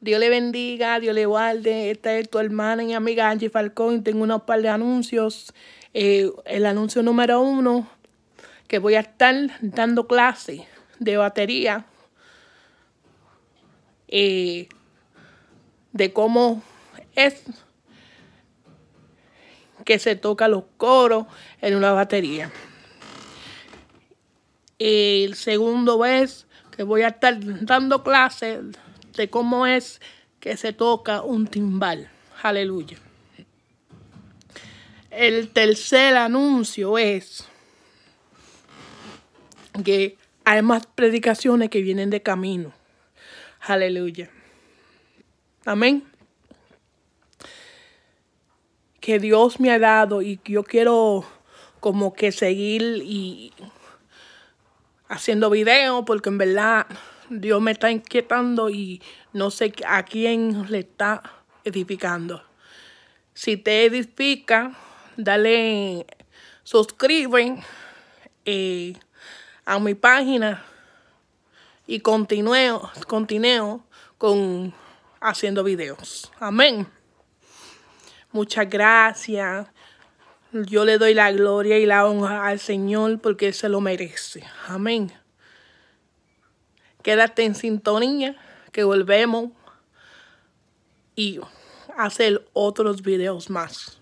Dios le bendiga, Dios le guarde. Esta es tu hermana y amiga Angie Falcón. Tengo unos par de anuncios. Eh, el anuncio número uno, que voy a estar dando clases de batería, eh, de cómo es que se toca los coros en una batería. El segundo es que voy a estar dando clases de cómo es que se toca un timbal. Aleluya. El tercer anuncio es que hay más predicaciones que vienen de camino. Aleluya. Amén. Que Dios me ha dado y yo quiero como que seguir y haciendo video. porque en verdad Dios me está inquietando y no sé a quién le está edificando. Si te edifica, dale, suscribe eh, a mi página y continúo, continúo con haciendo videos. Amén. Muchas gracias. Yo le doy la gloria y la honra al Señor porque se lo merece. Amén. Quédate en sintonía, que volvemos y hacer otros videos más.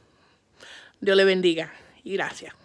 Dios le bendiga y gracias.